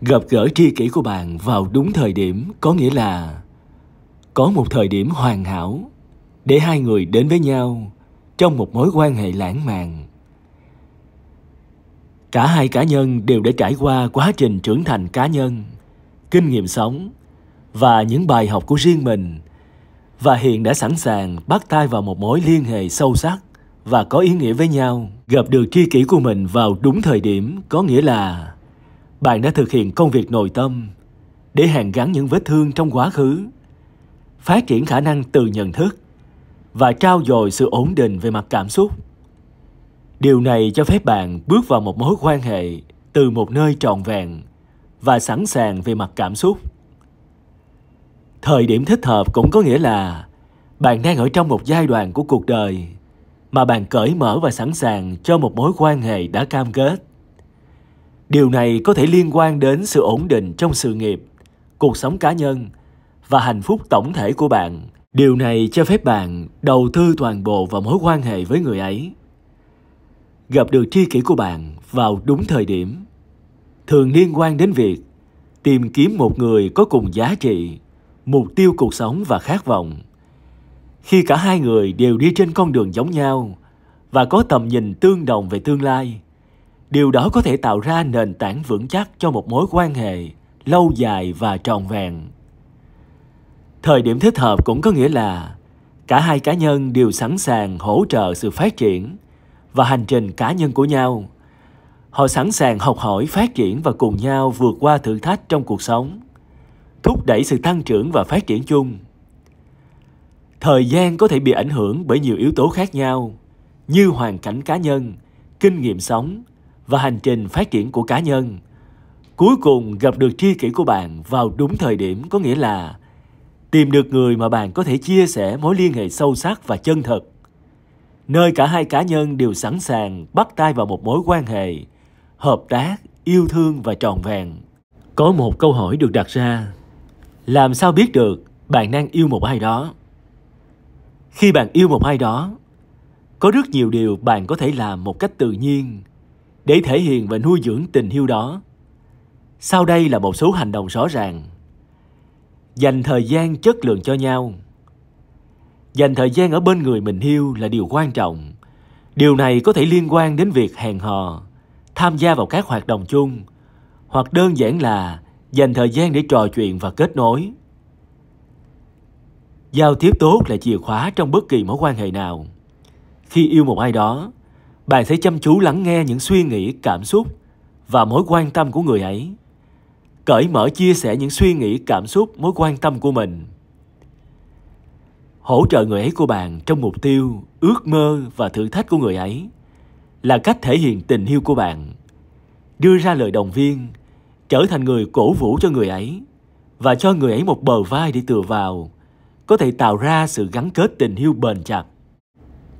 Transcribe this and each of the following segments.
Gặp gỡ tri kỷ của bạn vào đúng thời điểm có nghĩa là có một thời điểm hoàn hảo để hai người đến với nhau trong một mối quan hệ lãng mạn. Cả hai cá nhân đều đã trải qua quá trình trưởng thành cá nhân, kinh nghiệm sống và những bài học của riêng mình và hiện đã sẵn sàng bắt tay vào một mối liên hệ sâu sắc và có ý nghĩa với nhau. Gặp được tri kỷ của mình vào đúng thời điểm có nghĩa là bạn đã thực hiện công việc nội tâm để hàn gắn những vết thương trong quá khứ phát triển khả năng từ nhận thức và trao dồi sự ổn định về mặt cảm xúc điều này cho phép bạn bước vào một mối quan hệ từ một nơi trọn vẹn và sẵn sàng về mặt cảm xúc thời điểm thích hợp cũng có nghĩa là bạn đang ở trong một giai đoạn của cuộc đời mà bạn cởi mở và sẵn sàng cho một mối quan hệ đã cam kết điều này có thể liên quan đến sự ổn định trong sự nghiệp cuộc sống cá nhân và hạnh phúc tổng thể của bạn điều này cho phép bạn đầu tư toàn bộ vào mối quan hệ với người ấy gặp được tri kỷ của bạn vào đúng thời điểm thường liên quan đến việc tìm kiếm một người có cùng giá trị mục tiêu cuộc sống và khát vọng khi cả hai người đều đi trên con đường giống nhau và có tầm nhìn tương đồng về tương lai điều đó có thể tạo ra nền tảng vững chắc cho một mối quan hệ lâu dài và trọn vẹn thời điểm thích hợp cũng có nghĩa là cả hai cá nhân đều sẵn sàng hỗ trợ sự phát triển và hành trình cá nhân của nhau họ sẵn sàng học hỏi phát triển và cùng nhau vượt qua thử thách trong cuộc sống thúc đẩy sự tăng trưởng và phát triển chung thời gian có thể bị ảnh hưởng bởi nhiều yếu tố khác nhau như hoàn cảnh cá nhân kinh nghiệm sống và hành trình phát triển của cá nhân. Cuối cùng gặp được tri kỷ của bạn vào đúng thời điểm có nghĩa là tìm được người mà bạn có thể chia sẻ mối liên hệ sâu sắc và chân thật. Nơi cả hai cá nhân đều sẵn sàng bắt tay vào một mối quan hệ, hợp tác, yêu thương và trọn vẹn. Có một câu hỏi được đặt ra. Làm sao biết được bạn đang yêu một ai đó? Khi bạn yêu một ai đó, có rất nhiều điều bạn có thể làm một cách tự nhiên để thể hiện và nuôi dưỡng tình yêu đó. Sau đây là một số hành động rõ ràng. Dành thời gian chất lượng cho nhau. Dành thời gian ở bên người mình yêu là điều quan trọng. Điều này có thể liên quan đến việc hẹn hò, tham gia vào các hoạt động chung, hoặc đơn giản là dành thời gian để trò chuyện và kết nối. Giao tiếp tốt là chìa khóa trong bất kỳ mối quan hệ nào. Khi yêu một ai đó, bạn sẽ chăm chú lắng nghe những suy nghĩ cảm xúc và mối quan tâm của người ấy cởi mở chia sẻ những suy nghĩ cảm xúc mối quan tâm của mình hỗ trợ người ấy của bạn trong mục tiêu ước mơ và thử thách của người ấy là cách thể hiện tình yêu của bạn đưa ra lời động viên trở thành người cổ vũ cho người ấy và cho người ấy một bờ vai để tựa vào có thể tạo ra sự gắn kết tình yêu bền chặt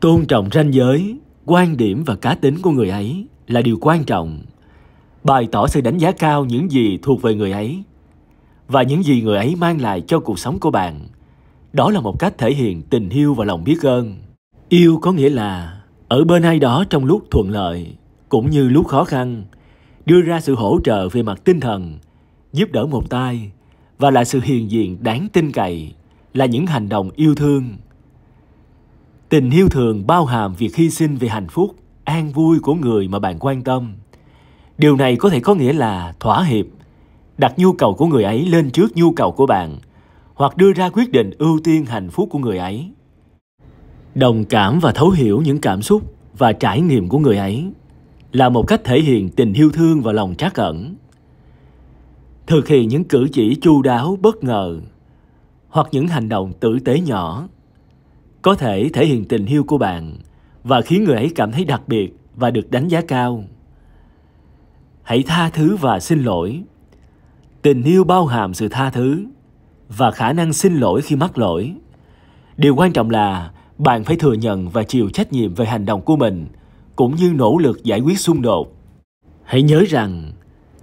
tôn trọng ranh giới quan điểm và cá tính của người ấy là điều quan trọng bày tỏ sự đánh giá cao những gì thuộc về người ấy và những gì người ấy mang lại cho cuộc sống của bạn đó là một cách thể hiện tình yêu và lòng biết ơn yêu có nghĩa là ở bên ai đó trong lúc thuận lợi cũng như lúc khó khăn đưa ra sự hỗ trợ về mặt tinh thần giúp đỡ một tay và là sự hiền diện đáng tin cậy là những hành động yêu thương Tình yêu thường bao hàm việc hy sinh về hạnh phúc, an vui của người mà bạn quan tâm. Điều này có thể có nghĩa là thỏa hiệp, đặt nhu cầu của người ấy lên trước nhu cầu của bạn hoặc đưa ra quyết định ưu tiên hạnh phúc của người ấy. Đồng cảm và thấu hiểu những cảm xúc và trải nghiệm của người ấy là một cách thể hiện tình yêu thương và lòng trắc ẩn. Thực hiện những cử chỉ chu đáo bất ngờ hoặc những hành động tử tế nhỏ có thể thể hiện tình yêu của bạn và khiến người ấy cảm thấy đặc biệt và được đánh giá cao hãy tha thứ và xin lỗi tình yêu bao hàm sự tha thứ và khả năng xin lỗi khi mắc lỗi điều quan trọng là bạn phải thừa nhận và chịu trách nhiệm về hành động của mình cũng như nỗ lực giải quyết xung đột hãy nhớ rằng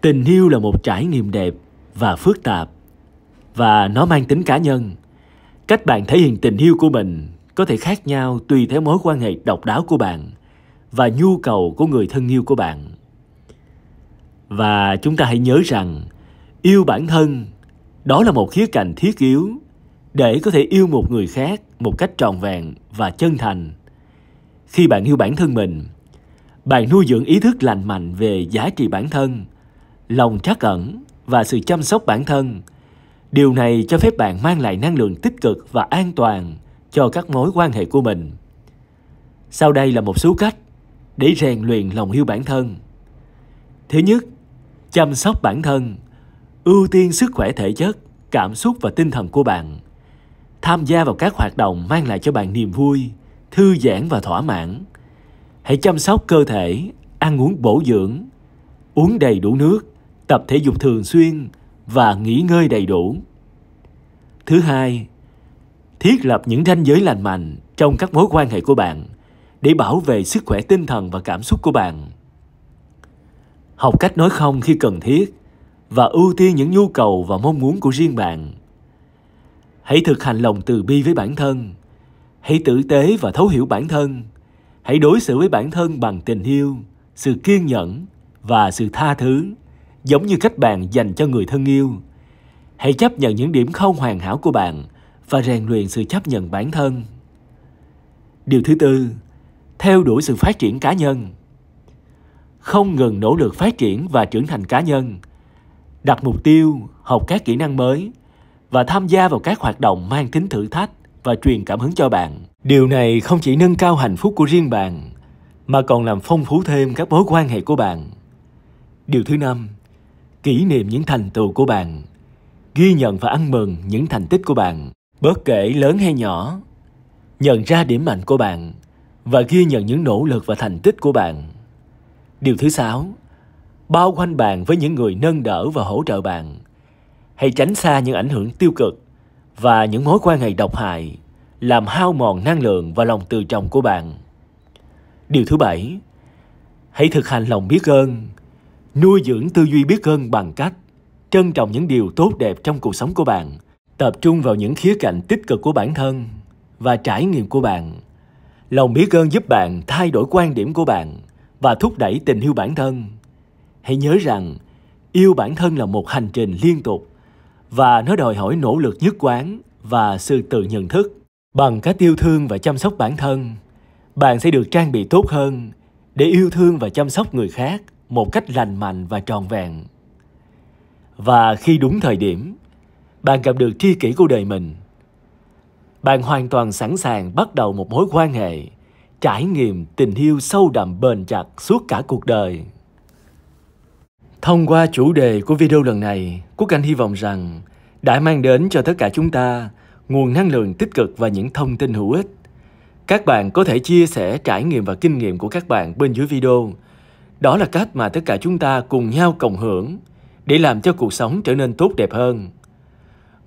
tình yêu là một trải nghiệm đẹp và phức tạp và nó mang tính cá nhân cách bạn thể hiện tình yêu của mình có thể khác nhau tùy theo mối quan hệ độc đáo của bạn và nhu cầu của người thân yêu của bạn và chúng ta hãy nhớ rằng yêu bản thân đó là một khía cạnh thiết yếu để có thể yêu một người khác một cách trọn vẹn và chân thành khi bạn yêu bản thân mình bạn nuôi dưỡng ý thức lành mạnh về giá trị bản thân lòng trắc ẩn và sự chăm sóc bản thân điều này cho phép bạn mang lại năng lượng tích cực và an toàn cho các mối quan hệ của mình. Sau đây là một số cách để rèn luyện lòng yêu bản thân. Thứ nhất, chăm sóc bản thân, ưu tiên sức khỏe thể chất, cảm xúc và tinh thần của bạn. Tham gia vào các hoạt động mang lại cho bạn niềm vui, thư giãn và thỏa mãn. Hãy chăm sóc cơ thể, ăn uống bổ dưỡng, uống đầy đủ nước, tập thể dục thường xuyên và nghỉ ngơi đầy đủ. Thứ hai, thiết lập những ranh giới lành mạnh trong các mối quan hệ của bạn để bảo vệ sức khỏe tinh thần và cảm xúc của bạn học cách nói không khi cần thiết và ưu tiên những nhu cầu và mong muốn của riêng bạn hãy thực hành lòng từ bi với bản thân hãy tử tế và thấu hiểu bản thân hãy đối xử với bản thân bằng tình yêu sự kiên nhẫn và sự tha thứ giống như cách bạn dành cho người thân yêu hãy chấp nhận những điểm không hoàn hảo của bạn và rèn luyện sự chấp nhận bản thân. Điều thứ tư, theo đuổi sự phát triển cá nhân. Không ngừng nỗ lực phát triển và trưởng thành cá nhân, đặt mục tiêu, học các kỹ năng mới và tham gia vào các hoạt động mang tính thử thách và truyền cảm hứng cho bạn. Điều này không chỉ nâng cao hạnh phúc của riêng bạn mà còn làm phong phú thêm các mối quan hệ của bạn. Điều thứ năm, kỷ niệm những thành tựu của bạn, ghi nhận và ăn mừng những thành tích của bạn bất kể lớn hay nhỏ nhận ra điểm mạnh của bạn và ghi nhận những nỗ lực và thành tích của bạn điều thứ sáu bao quanh bạn với những người nâng đỡ và hỗ trợ bạn hãy tránh xa những ảnh hưởng tiêu cực và những mối quan hệ độc hại làm hao mòn năng lượng và lòng từ trọng của bạn điều thứ bảy hãy thực hành lòng biết ơn nuôi dưỡng tư duy biết ơn bằng cách trân trọng những điều tốt đẹp trong cuộc sống của bạn tập trung vào những khía cạnh tích cực của bản thân và trải nghiệm của bạn lòng biết ơn giúp bạn thay đổi quan điểm của bạn và thúc đẩy tình yêu bản thân hãy nhớ rằng yêu bản thân là một hành trình liên tục và nó đòi hỏi nỗ lực nhất quán và sự tự nhận thức bằng cách yêu thương và chăm sóc bản thân bạn sẽ được trang bị tốt hơn để yêu thương và chăm sóc người khác một cách lành mạnh và tròn vẹn và khi đúng thời điểm bạn gặp được tri kỷ của đời mình bạn hoàn toàn sẵn sàng bắt đầu một mối quan hệ trải nghiệm tình yêu sâu đậm bền chặt suốt cả cuộc đời thông qua chủ đề của video lần này quốc anh hy vọng rằng đã mang đến cho tất cả chúng ta nguồn năng lượng tích cực và những thông tin hữu ích các bạn có thể chia sẻ trải nghiệm và kinh nghiệm của các bạn bên dưới video đó là cách mà tất cả chúng ta cùng nhau cộng hưởng để làm cho cuộc sống trở nên tốt đẹp hơn